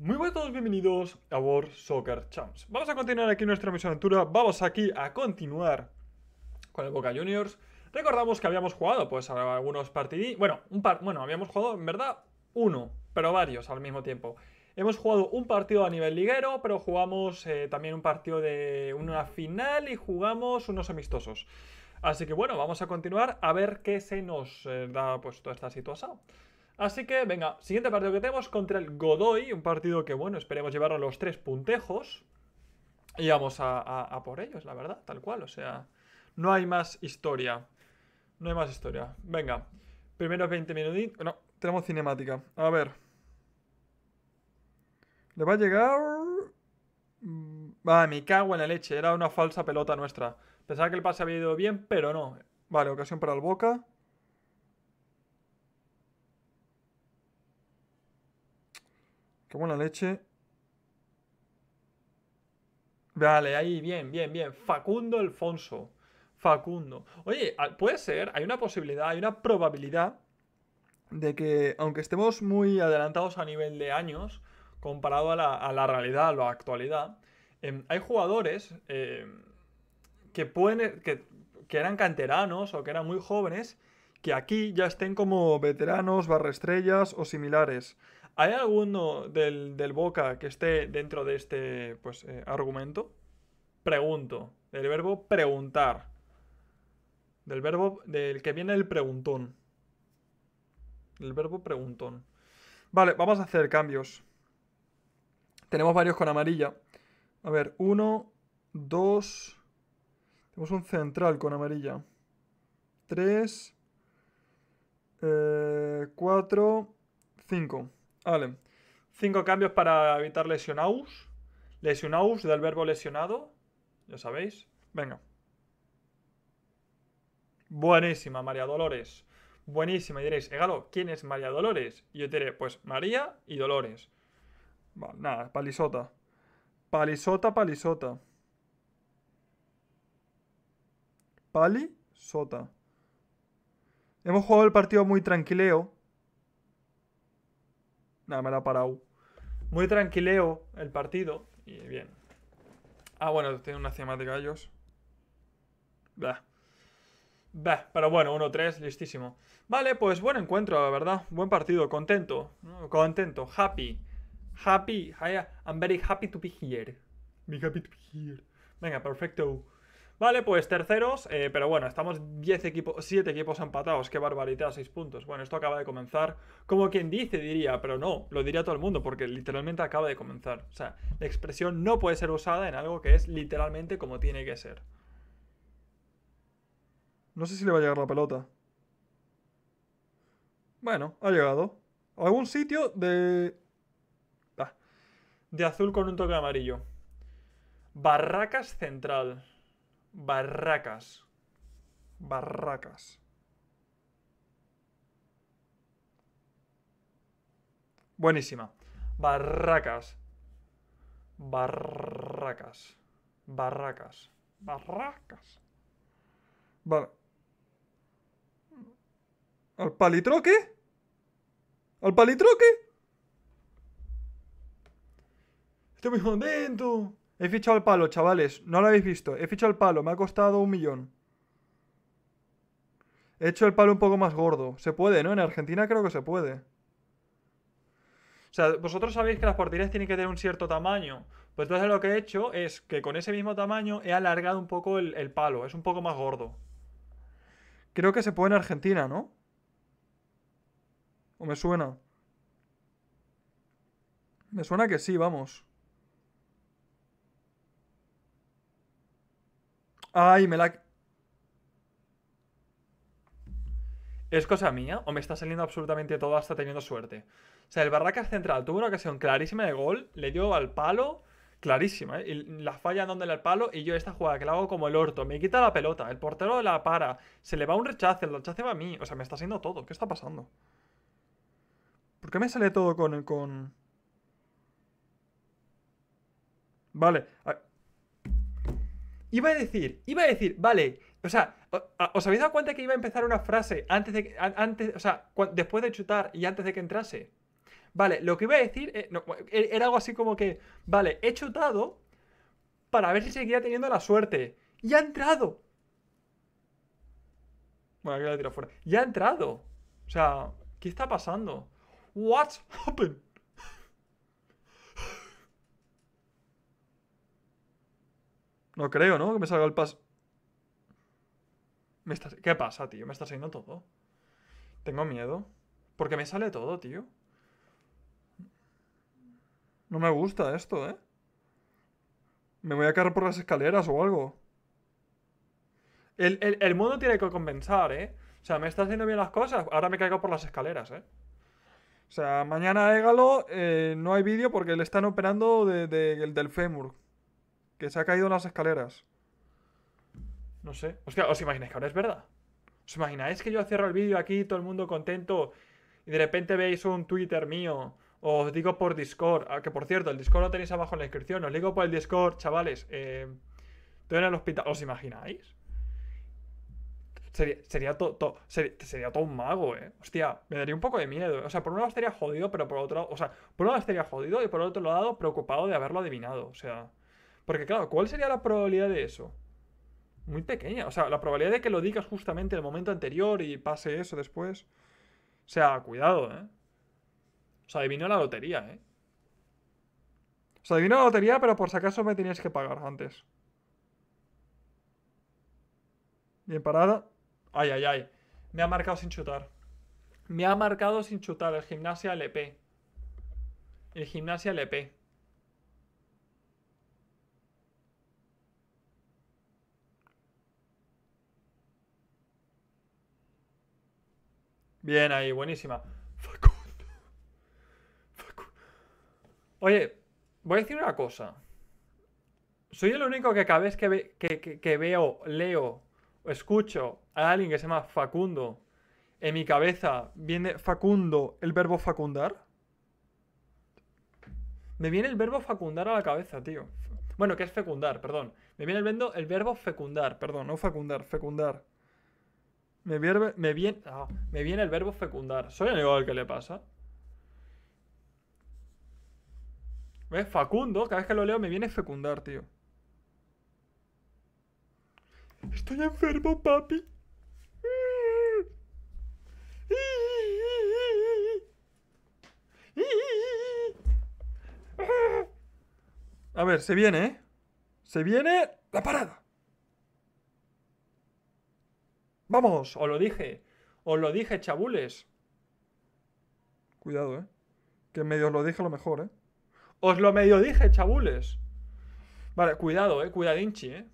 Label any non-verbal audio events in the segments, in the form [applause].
Muy buenas bienvenidos a World Soccer Champs. Vamos a continuar aquí nuestra misión aventura, vamos aquí a continuar con el Boca Juniors. Recordamos que habíamos jugado pues algunos partidos, bueno, un par, bueno, habíamos jugado en verdad uno, pero varios al mismo tiempo. Hemos jugado un partido a nivel liguero, pero jugamos eh, también un partido de una final y jugamos unos amistosos. Así que bueno, vamos a continuar a ver qué se nos eh, da pues toda esta situación. Así que, venga, siguiente partido que tenemos contra el Godoy. Un partido que, bueno, esperemos llevar a los tres puntejos. Y vamos a, por ellos, la verdad, tal cual. O sea, no hay más historia. No hay más historia. Venga, primeros 20 minutitos. No, tenemos cinemática. A ver. Le va a llegar... Va, mm, ah, mi cago en la leche. Era una falsa pelota nuestra. Pensaba que el pase había ido bien, pero no. Vale, ocasión para el Boca. Qué buena leche. Vale, ahí, bien, bien, bien. Facundo Alfonso. Facundo. Oye, ah, puede ser, hay una posibilidad, hay una probabilidad de que, aunque estemos muy adelantados a nivel de años, comparado a la, realidad, a la actualidad, em, hay jugadores eh, que pueden. Que, que eran canteranos o que eran muy jóvenes, que aquí ya estén como veteranos, barra estrellas o similares. ¿Hay alguno del, Boca que esté dentro de este pues, eh, argumento? Pregunto. Del verbo preguntar. Del verbo del que viene el preguntón. El verbo preguntón. Vale, vamos a hacer cambios. Tenemos varios con amarilla. A ver, uno, dos. Tenemos un central con amarilla. Tres. Eh, cuatro. Cinco. Vale. Cinco cambios para evitar lesionaus. Lesionaus del verbo lesionado. Ya sabéis. Venga. Buenísima, María Dolores. Buenísima. Y diréis, Egalo, ¿quién es María Dolores? Y yo diré, pues María y Dolores. Vale, nada, palisota. Palisota, palisota. Palisota. Hemos jugado el partido muy tranquileo. Nada, me la ha parado. Muy tranquileo el partido. Y bien. Ah, bueno, tiene una cima de gallos. Bah. Bah, pero bueno, 1-3, listísimo. Vale, pues buen encuentro, la verdad. Buen partido, contento. Contento, happy. Happy. I'm very happy to be here. Me happy to be here. Venga, perfecto. Vale, pues terceros, eh, pero bueno, estamos 10 equipos, 7 equipos empatados, qué barbaridad, 6 puntos. Bueno, esto acaba de comenzar, como quien dice diría, pero no, lo diría todo el mundo, porque literalmente acaba de comenzar. O sea, la expresión no puede ser usada en algo que es literalmente como tiene que ser. No sé si le va a llegar la pelota. Bueno, ha llegado. A algún sitio de... Ah, de azul con un toque amarillo. Barracas Central. Barracas. Barracas. Buenísima. Barracas. Barracas. Barracas. Barracas. Vale. ¿Al palitroque? ¿Al palitroque? Estoy muy contento. He fichado el palo, chavales. No lo habéis visto. He fichado el palo. Me ha costado un millón. He hecho el palo un poco más gordo. Se puede, ¿no? En Argentina creo que se puede. O sea, vosotros sabéis que las porterías tienen que tener un cierto tamaño. Pues entonces lo que he hecho es que con ese mismo tamaño he alargado un poco el palo. Es un poco más gordo. Creo que se puede en Argentina, ¿no? ¿O me suena? Me suena que sí, vamos. Ay, me la... ¿Es cosa mía o me está saliendo absolutamente todo hasta teniendo suerte? O sea, el Barracas Central tuvo una ocasión clarísima de gol, le dio al palo, clarísima, ¿eh? y la falla dándole al palo, y yo esta jugada que la hago como el orto, me quita la pelota, el portero la para, se le va un rechazo, el rechace va a mí, o sea, me está saliendo todo, ¿qué está pasando? ¿Por qué me sale todo con... con... Vale, Iba a decir, iba a decir, vale, o sea, ¿os habéis dado cuenta que iba a empezar una frase antes de que, antes, o sea, después de chutar y antes de que entrase? Vale, lo que iba a decir eh, e, era algo así como que, vale, he chutado para ver si seguía teniendo la suerte. Y ha entrado. Bueno, aquí la tirado fuera. Y ha entrado. O sea, ¿qué está pasando? What's happened? No creo, ¿no? Que me salga el pas. ¿Qué pasa, tío? Me está saliendo todo. Tengo miedo. Porque me sale todo, tío. No me gusta esto, ¿eh? Me voy a caer por las escaleras o algo. El, mundo tiene que compensar, ¿eh? O sea, me está haciendo bien las cosas. Ahora me caigo por las escaleras, ¿eh? O sea, mañana Égalo eh, no hay vídeo porque le están operando de, del fémur. Que se ha caído en las escaleras. No sé. Hostia, ¿os imagináis que ahora es verdad? ¿Os imagináis que yo cierro el vídeo aquí, todo el mundo contento, y de repente veis un Twitter mío, o os digo por Discord, ah, que por cierto, el Discord lo tenéis abajo en la descripción, os digo por el Discord, chavales, eh, estoy en el hospital, ¿os imagináis? Sería, sería todo un mago, ¿eh? Hostia, me daría un poco de miedo. O sea, por un lado estaría jodido, pero por otro lado, o sea, por un lado estaría jodido y por otro lado preocupado de haberlo adivinado, o sea... Porque claro, ¿cuál sería la probabilidad de eso? Muy pequeña. O sea, la probabilidad de que lo digas justamente el momento anterior y pase eso después. O sea, cuidado, ¿eh? O sea, adivinó la lotería, ¿eh? O sea, adivinó la lotería, pero por si acaso me tenías que pagar antes. Bien parada. Ay, ay, ay. Me ha marcado sin chutar. Me ha marcado sin chutar el gimnasia LP. El gimnasia LP. Bien ahí, buenísima. Facundo. Oye, voy a decir una cosa. Soy el único que cada vez que, veo, leo, escucho a alguien que se llama Facundo, en mi cabeza viene Facundo, el verbo facundar. Me viene el verbo facundar a la cabeza, tío. Bueno, que es fecundar, perdón. Me viene el el verbo fecundar, perdón, no facundar, fecundar. Me viene, ah, me, viene, el verbo fecundar. Soy el al que le pasa. ¿Ves? Facundo, cada vez que lo leo me viene fecundar, tío. Estoy enfermo, papi. A ver, se viene, ¿eh? Se viene la parada. Vamos, os lo dije. Os lo dije, chabules. Cuidado, ¿eh? Que medio os lo dije lo mejor, ¿eh? Os lo medio dije, chabules. Vale, cuidado, ¿eh? Cuidadinchi, ¿eh?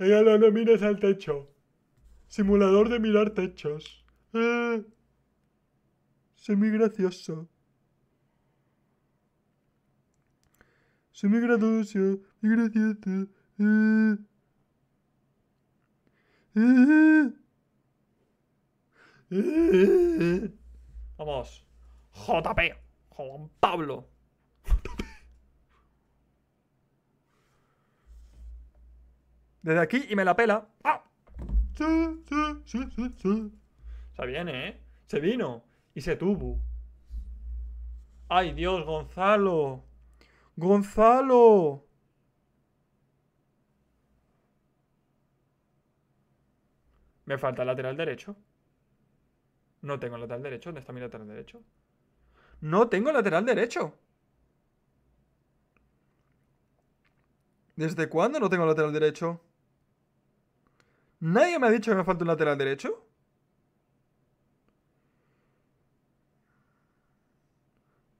Ella no, no mires al techo. Simulador de mirar techos. Eh. gracioso. se me gracioso, muy gracioso. Vamos. JP. Juan Pablo. Desde aquí y me la pela. ¡Ah! Se viene, ¿eh? Se vino. Y se tuvo. ¡Ay, Dios, Gonzalo! Gonzalo. Me falta lateral derecho. No tengo lateral derecho. ¿Dónde está mi lateral derecho? No tengo lateral derecho. ¿Desde cuándo no tengo lateral derecho? ¿Nadie me ha dicho que me falta un lateral derecho?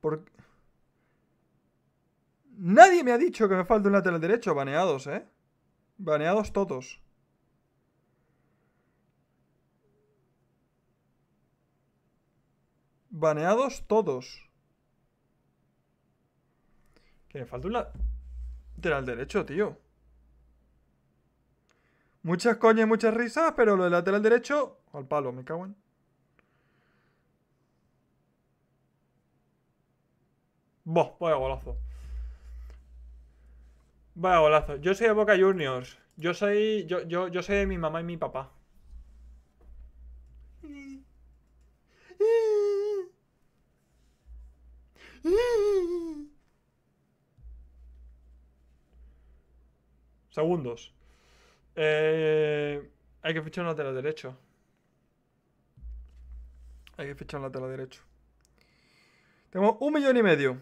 ¿Por qué? Nadie me ha dicho que me falta un lateral derecho. Baneados, ¿eh? Baneados todos. Baneados todos. Que me falta un lateral derecho, tío. Muchas coñas y muchas risas, pero lo del lateral derecho... Al palo, me cago en... Boh, vaya golazo. Vaya golazo. Yo soy de Boca Juniors. Yo soy. Yo, soy de mi mamá y mi papá. Segundos. Eh, hay que fichar la tela derecha Hay que fichar la tela derecho. Tengo un millón y medio.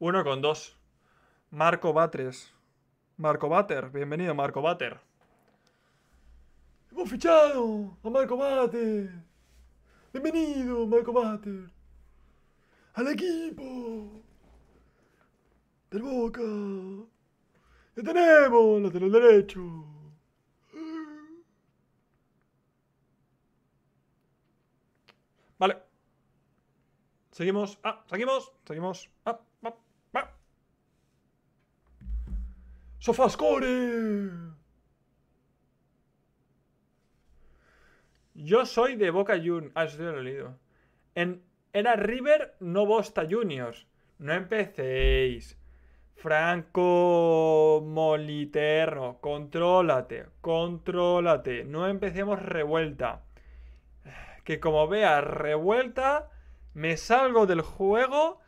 Uno con dos. Marco Batres. Marco Bater. Bienvenido, Marco Bater. Hemos fichado a Marco Bater. Bienvenido, Marco Bater. Al equipo. Del Boca. Ya tenemos lateral derecho. Vale. Seguimos. Ah, seguimos. Seguimos. Ah. Sofascore. Yo soy de Boca Juniors. Ah, eso lo he leído. En, era River, no Bosta Juniors. No empecéis. Franco Moliterno, contrólate, contrólate. No empecemos revuelta. Que como vea revuelta, me salgo del juego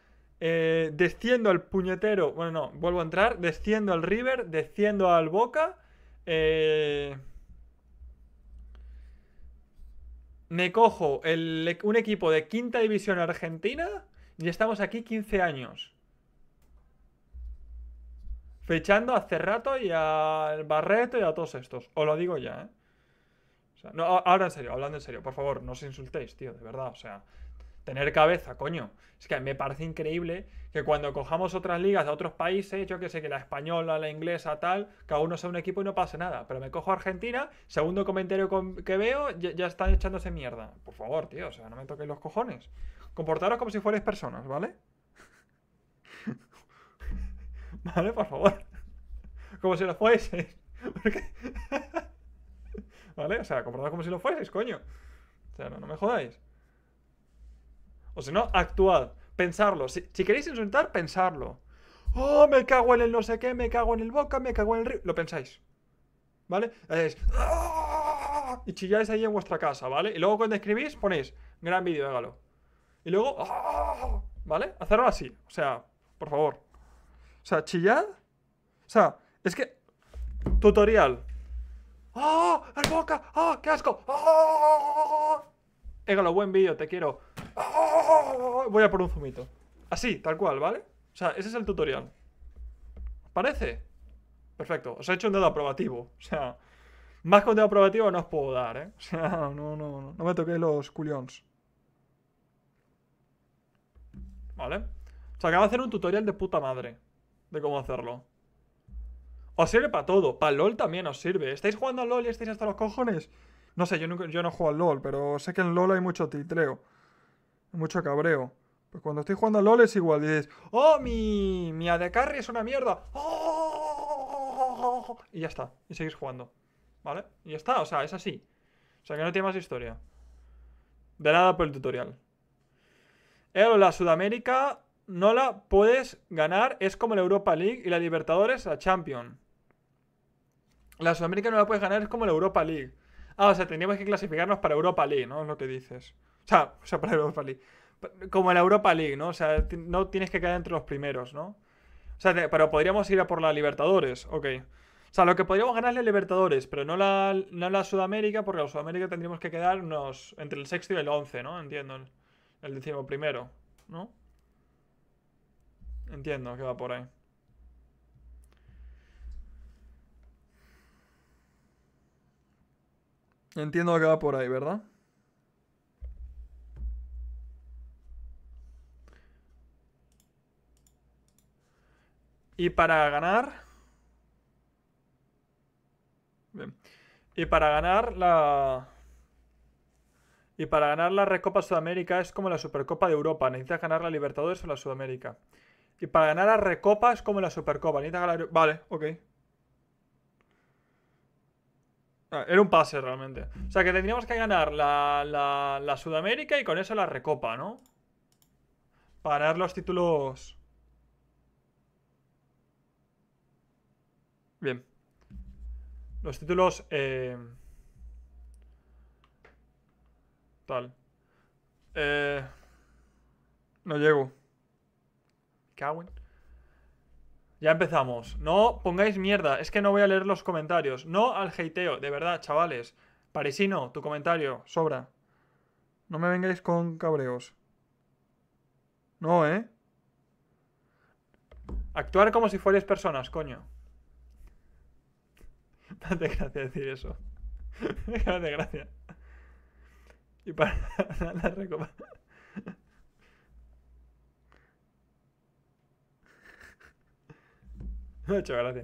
eh, desciendo al puñetero. Bueno, no, vuelvo a entrar. Desciendo al River, desciendo al Boca. Eh, me cojo el, e-, un equipo de quinta división argentina y estamos aquí 15 años. Fechando a Cerrato y al Barreto y a todos estos. Os lo digo ya, ¿eh? ahora en serio, hablando en serio, por favor, no os insultéis, tío, de verdad, o sea tener cabeza, coño. Es que me parece increíble que cuando cojamos otras ligas de otros países, yo que sé, que la española, la inglesa, tal, cada uno sea un equipo y no pase nada. Pero me cojo Argentina, segundo comentario que veo, ya, están echándose mierda. Por favor, tío, o sea, no me toquéis los cojones. Comportaros como si fuerais personas, ¿vale? [laughs] ¿Vale? Por favor. Como si lo fueseis. [laughs] [laughs] ¿Vale? O sea, comportaros como si lo fueseis, coño. O sea, no me jodáis. O si no, actuad, pensarlo. Si, queréis insultar, pensarlo. Oh, me cago en el no sé qué, me cago en el boca, me cago en el río. Lo pensáis. ¿Vale? Ah", y chilláis ahí en vuestra casa, ¿vale? Y luego cuando escribís, ponéis gran vídeo, hágalo. Y luego, ah", ¿vale? Hacerlo así. O sea, por favor. O sea, chillad. O sea, es que. Tutorial. ¡Oh, ¡El boca! ¡Ah! ¡Oh, ¡Qué asco! ¡Ah! ¡Oh! Égalo, buen vídeo, te quiero. ¡Ah! Voy a por un zumito. Así, tal cual, ¿vale? O sea, ese es el tutorial. ¿Parece? Perfecto. Os he hecho un dedo aprobativo. O sea, más que un dedo aprobativo no os puedo dar, ¿eh? O sea, no, no, no. No me toquéis los culions. ¿Vale? O acaba acabo de hacer un tutorial de puta madre. De cómo hacerlo. Os sirve para todo. Para LOL también os sirve. ¿Estáis jugando a LOL y estáis hasta los cojones? No sé, yo no, yo no juego a LOL, pero sé que en LOL hay mucho titreo mucho cabreo. Pues cuando estoy jugando a LOL es igual, dices, ¡Oh, mi, mi AD carry es una mierda! Y ya está, y seguís jugando. ¿Vale? Y ya está, o sea, es así. O sea, que no tiene más historia. De nada por el tutorial. la Sudamérica no la puedes ganar, es como la Europa League y la Libertadores la Champion. La Sudamérica no la puedes ganar, es como la Europa League. Ah, o sea, tendríamos que clasificarnos para Europa League, ¿no? Es lo que dices. O sea, o sea, [laughs] para Europa League. Como en la Europa League, ¿no? O sea, no tienes que quedar entre los primeros, ¿no? O sea, pero podríamos ir a por la Libertadores, ok. O sea, lo que podríamos ganar es la Libertadores, pero no la, Sudamérica, porque la Sudamérica tendríamos que quedarnos entre el sexto y el once, ¿no? Entiendo, el, el primero, ¿no? Entiendo que va por ahí. Entiendo que va por ahí, ¿verdad? Y para ganar... Y para ganar la... Y para ganar la Recopa Sudamérica es como la Supercopa de Europa. Necesitas ganar la Libertadores o la Sudamérica. Y para ganar la Recopa es como la Supercopa. Necesitas ganar... Vale, ok. Ah, era un pase realmente. O sea que tendríamos que ganar la, la Sudamérica y con eso la Recopa, ¿no? Para ganar los títulos... Bien. Los títulos... Eh... Tal. Eh... No llego. Ya empezamos. No pongáis mierda. Es que no voy a leer los comentarios. No al heiteo. De verdad, chavales. Parisino, tu comentario. Sobra. No me vengáis con cabreos. No, ¿eh? Actuar como si fueras personas, coño. Me gracia [laughs] decir eso. Me [laughs] hace Y para [laughs] la recopa. ha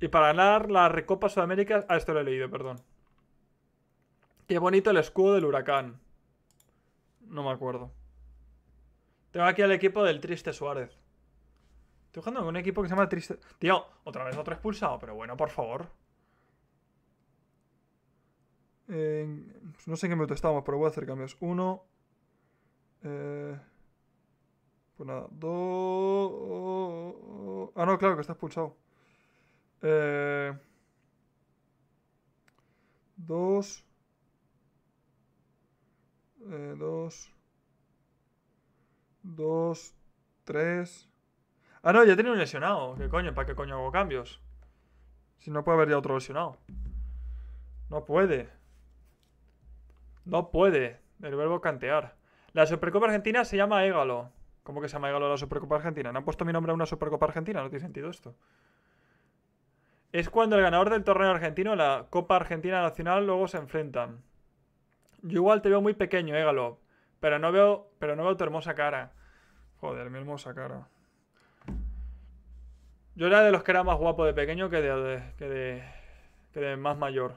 Y para ganar la Recopa Sudamérica. Ah, esto lo he leído, perdón. Qué bonito el escudo del huracán. No me acuerdo. Tengo aquí al equipo del Triste Suárez. Estoy jugando con un equipo que se llama Triste. Tío, otra vez otro expulsado, pero bueno, por favor. no sé en qué minuto estamos, pero voy a hacer cambios. Uno. Eh, pues nada, dos. Ah, no, claro, que está expulsado. Eh, dos. Eh, dos. Dos. Tres. Ah, no, ya tiene un lesionado. ¿Qué coño? ¿Para qué coño hago cambios? Si no puede haber ya otro lesionado. No puede. No puede. El verbo cantear. La Supercopa Argentina se llama Égalo. ¿Cómo que se llama Égalo la Supercopa Argentina? ¿No han puesto mi nombre a una Supercopa Argentina? No tiene sentido esto. Es cuando el ganador del torneo argentino, la Copa Argentina Nacional, luego se enfrentan. Yo igual te veo muy pequeño, Égalo. Pero no veo, pero no veo tu hermosa cara. Joder, mi hermosa cara. Yo era de los que era más guapo de pequeño que de, que de, más mayor.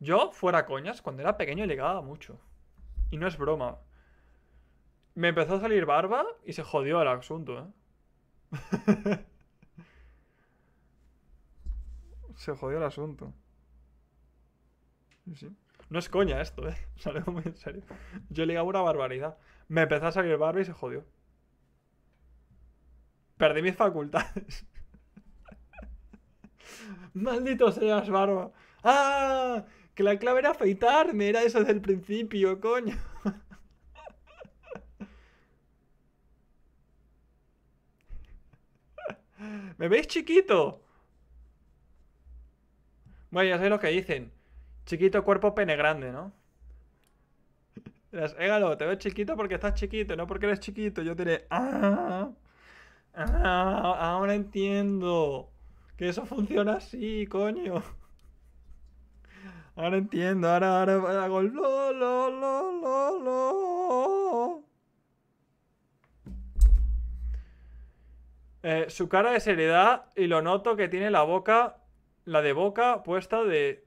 Yo, fuera coñas, cuando era pequeño llegaba mucho. Y no es broma. Me empezó a salir barba y se jodió el asunto, ¿eh? [laughs] se jodió el asunto. No es coña esto, ¿eh? [laughs] Salió muy en serio. Yo ligaba una barbaridad. Me empezó a salir barba y se jodió. Perdí mis facultades. [laughs] Maldito seas, barba. ¡Ah! Que la clave era afeitarme, era eso desde el principio, coño. [laughs] ¿Me veis chiquito? Bueno, ya sé lo que dicen. Chiquito, cuerpo, pene grande, ¿no? Égalo, te veo chiquito porque estás chiquito, no porque eres chiquito. Yo diré... Ah". Ah, ahora entiendo. Que eso funciona así, coño. Ahora entiendo, ahora, ahora hago el lo, lo, eh, su cara de seriedad y lo noto que tiene la boca, la de boca puesta de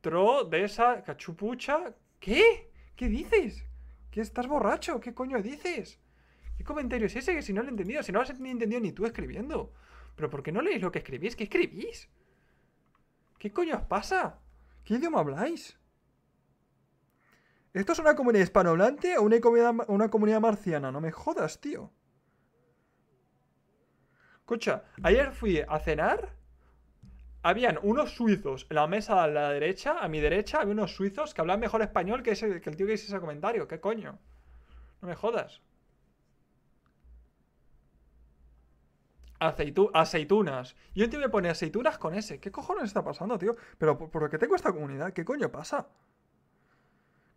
tro, de esa cachupucha. ¿Qué? ¿Qué dices? ¿Qué estás borracho? ¿Qué coño dices? ¿Qué comentario es ese que si no lo he entendido? Si no lo has entendido ni tú escribiendo. ¿Pero por qué no leéis lo que escribís? ¿Qué escribís? ¿Qué coño os pasa? ¿Qué idioma habláis? ¿Esto es una comunidad hispanohablante o una comunidad, una comunidad marciana? No me jodas, tío. Escucha, ayer fui a cenar. Habían unos suizos en la mesa a la derecha, a mi derecha, había unos suizos que hablan mejor español que, que el tío que hizo ese comentario. ¿Qué coño? No me jodas. aceitunas. Y un tío me pone aceitunas con ese. ¿Qué cojones está pasando, tío? Pero por, tengo esta comunidad, ¿qué coño pasa?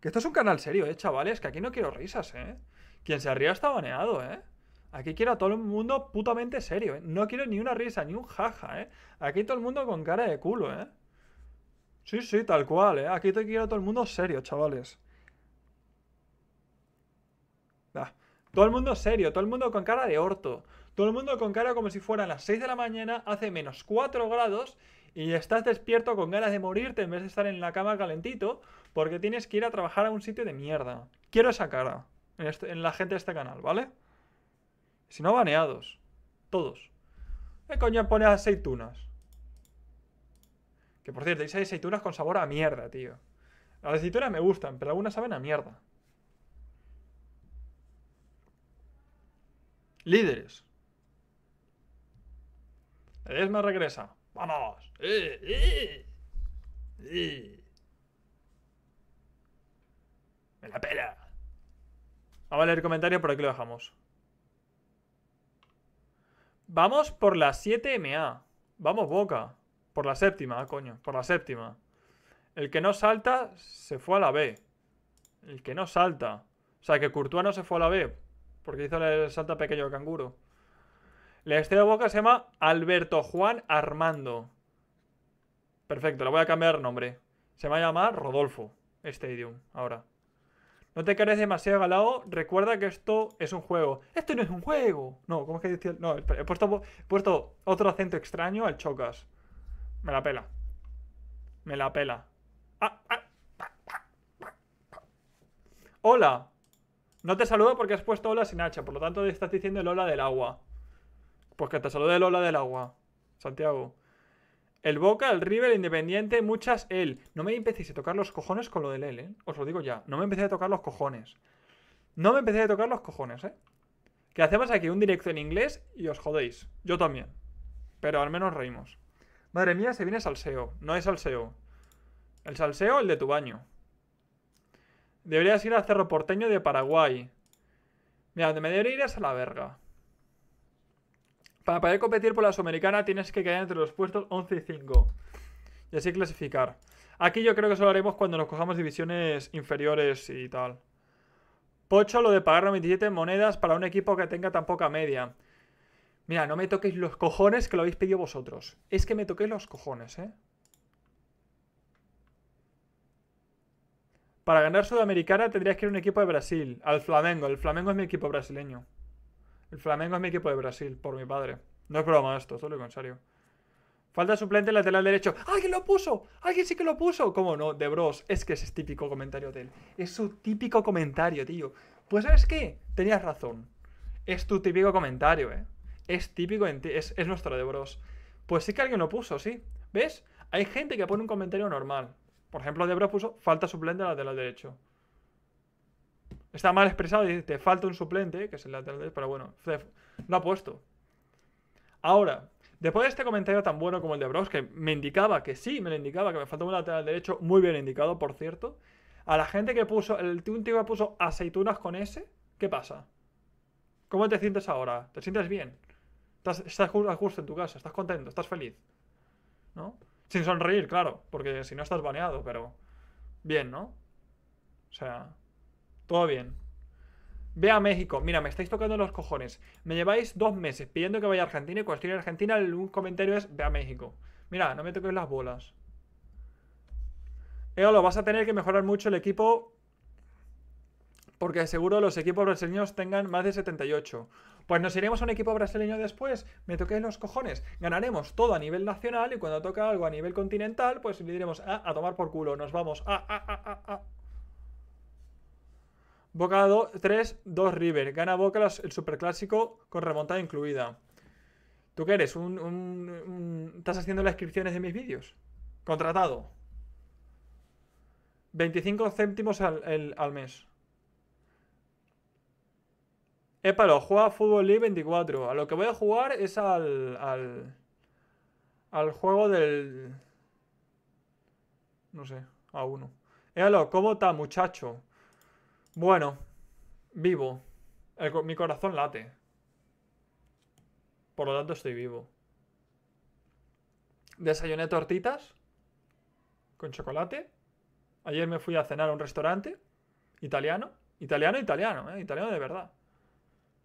Que esto es un canal serio, eh, chavales, que aquí no quiero risas, eh. Quien se ría está baneado, eh. Aquí quiero a todo el mundo putamente serio, ¿eh? No quiero ni una risa, ni un jaja, ¿eh? Aquí todo el mundo con cara de culo, ¿eh? Sí, sí, tal cual, ¿eh? Aquí te quiero a todo el mundo serio, chavales. Da... Todo el mundo serio, todo el mundo con cara de orto. Todo el mundo con cara como si fueran las 6 de la mañana, hace menos 4 grados y estás despierto con ganas de morirte en vez de estar en la cama calentito porque tienes que ir a trabajar a un sitio de mierda. Quiero esa cara en, este, la gente de este canal, ¿vale? Si no, baneados. Todos. ¿Qué coño pone aceitunas? Que por cierto, dice aceitunas con sabor a mierda, tío. Las aceitunas me gustan, pero algunas saben a mierda. líderes. Edesma regresa. ¡Vamos! Eh, eh, ¡Eh, ¡Me la pela! Vamos a leer comentario por aquí lo dejamos. Vamos por la 7MA. Vamos, Boca. Por la séptima, ah, coño. Por la séptima. El que no salta se fue a la B. El que no salta. O sea, que Courtois no se fue a la B porque hizo el salto pequeño canguro. Le estrella de Boca se llama Alberto Juan Armando. Perfecto, le voy a cambiar nombre. Se va a llamar Rodolfo Stadium ahora. No te quedes demasiado galado, recuerda que esto es un juego. ¡Esto no es un juego! No, ¿cómo es que decía? No, he puesto, puesto otro acento extraño al chocas. Me la pela. Me la pela. Ah, ah, ah, Hola, no te saludo porque has puesto hola sin hacha, por lo tanto estás diciendo el hola del agua. Pues que te salude el hola del agua, Santiago. El Boca, el River, el Independiente, muchas él. No me empecéis a tocar los cojones con lo del él, ¿eh? Os lo digo ya. No me empecéis a tocar los cojones. No me empecéis a tocar los cojones, ¿eh? Que hacemos aquí un directo en inglés y os jodéis. Yo también. Pero al menos reímos. Madre mía, se viene salseo. No es salseo. El salseo, el de tu baño. Deberías ir al Cerro Porteño de Paraguay. Mira, donde me debería ir es a la verga. Para poder competir por la Sudamericana tienes que quedar entre los puestos 11 y 5. Y así clasificar. Aquí yo creo que solo haremos cuando nos cojamos divisiones inferiores y tal. Pocho lo de pagar 97 monedas para un equipo que tenga tan poca media. Mira, no me toquéis los cojones que lo habéis pedido vosotros. Es que me toquéis los cojones, ¿eh? Para ganar Sudamericana tendrías que ir a un equipo de Brasil, al Flamengo. El Flamengo es mi equipo brasileño. El Flamengo es mi equipo de Brasil, por mi padre. No es broma esto, solo en serio. Falta suplente lateral derecho. ¡Alguien lo puso! ¡Alguien sí que lo puso! ¿Cómo no? De Bros. Es que ese es típico comentario de él. Es su típico comentario, tío. Pues ¿sabes qué? Tenías razón. Es tu típico comentario, ¿eh? Es típico en ti. Es, es nuestro de Bros. Pues sí que alguien lo puso, sí. ¿Ves? Hay gente que pone un comentario normal. Por ejemplo, De de puso falta suplente al lateral derecho. Está mal expresado y dice, te falta un suplente, que es el lateral derecho, pero bueno, lo ha puesto. Ahora, después de este comentario tan bueno como el de Bros, que me indicaba que sí, me lo indicaba, que me falta un lateral derecho, muy bien indicado, por cierto. A la gente que puso, el un tío que puso aceitunas con S, ¿qué pasa? ¿Cómo te sientes ahora? ¿Te sientes bien? ¿Estás, estás justo en tu casa? ¿Estás contento? ¿Estás feliz? ¿No? Sin sonreír, claro, porque si no estás baneado, pero bien, ¿no? O sea, todo bien. Ve a México. Mira, me estáis tocando los cojones. Me lleváis dos meses pidiendo que vaya a Argentina y cuando estoy en Argentina el comentario es ve a México. Mira, no me toques las bolas. lo vas a tener que mejorar mucho el equipo porque seguro los equipos brasileños tengan más de 78. Pues nos iremos a un equipo brasileño después, me toqué los cojones. Ganaremos todo a nivel nacional y cuando toca algo a nivel continental, pues le diremos ah, a tomar por culo, nos vamos a, ah, ah, Boca 3, 2 River. Gana Boca el superclásico con remontada incluida. ¿Tú qué eres? estás haciendo las inscripciones de mis vídeos? Contratado. 25 céntimos al mes. Épalo, juega Fútbol League 24. A lo que voy a jugar es al. al. al juego del. No sé, a uno. Éalo, ¿cómo está, muchacho? Bueno, vivo. mi corazón late. Por lo tanto, estoy vivo. Desayuné tortitas con chocolate. Ayer me fui a cenar a un restaurante italiano. Italiano, italiano, ¿eh? italiano de verdad.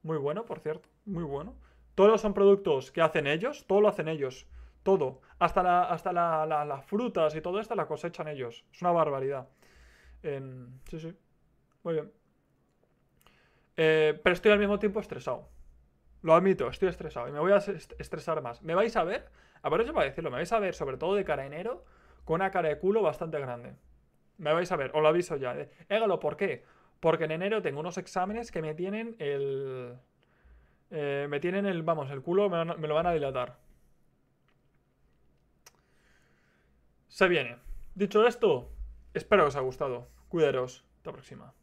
Muy bueno, por cierto, muy bueno. Todos son productos que hacen ellos, todo lo hacen ellos, todo. Hasta, la, hasta las frutas y todo esto la cosechan ellos. Es una barbaridad. sí, sí, muy bien. Eh, pero estoy al mismo tiempo estresado. Lo admito, estoy estresado y me voy a estresar más. Me vais a ver, voy a decirlo, me vais a ver, sobre todo de cara enero, con una cara de culo bastante grande. Me vais a ver, os lo aviso ya. ¿eh? Égalo, ¿por qué? Porque en enero tengo unos exámenes que me tienen el. Eh, me tienen el. Vamos, el culo me, lo van a dilatar. Se viene. Dicho esto, espero que os haya gustado. Cuidaros. Hasta la próxima.